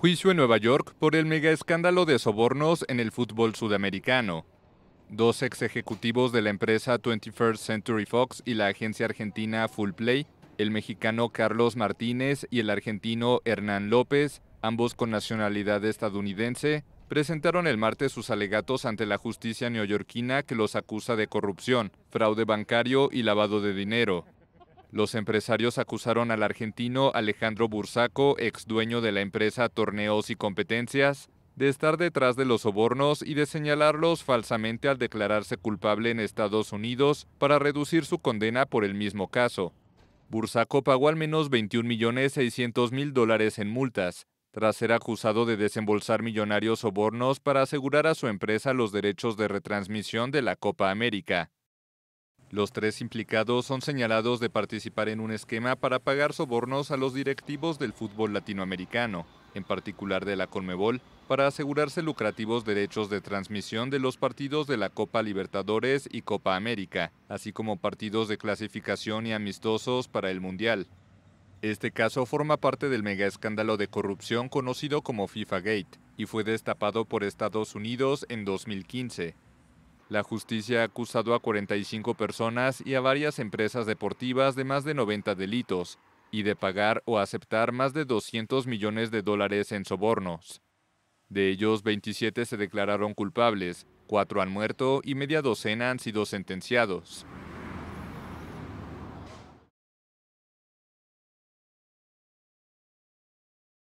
Juicio en Nueva York por el mega escándalo de sobornos en el fútbol sudamericano. Dos ex ejecutivos de la empresa 21st Century Fox y la agencia argentina Full Play, el mexicano Carlos Martínez y el argentino Hernán López, ambos con nacionalidad estadounidense, presentaron el martes sus alegatos ante la justicia neoyorquina que los acusa de corrupción, fraude bancario y lavado de dinero. Los empresarios acusaron al argentino Alejandro Bursaco, ex dueño de la empresa Torneos y Competencias, de estar detrás de los sobornos y de señalarlos falsamente al declararse culpable en Estados Unidos para reducir su condena por el mismo caso. Bursaco pagó al menos 21.600.000 dólares en multas, tras ser acusado de desembolsar millonarios sobornos para asegurar a su empresa los derechos de retransmisión de la Copa América. Los tres implicados son señalados de participar en un esquema para pagar sobornos a los directivos del fútbol latinoamericano, en particular de la Conmebol, para asegurarse lucrativos derechos de transmisión de los partidos de la Copa Libertadores y Copa América, así como partidos de clasificación y amistosos para el Mundial. Este caso forma parte del mega escándalo de corrupción conocido como FIFA Gate y fue destapado por Estados Unidos en 2015. La justicia ha acusado a 45 personas y a varias empresas deportivas de más de 90 delitos y de pagar o aceptar más de 200 millones de dólares en sobornos. De ellos, 27 se declararon culpables, 4 han muerto y media docena han sido sentenciados.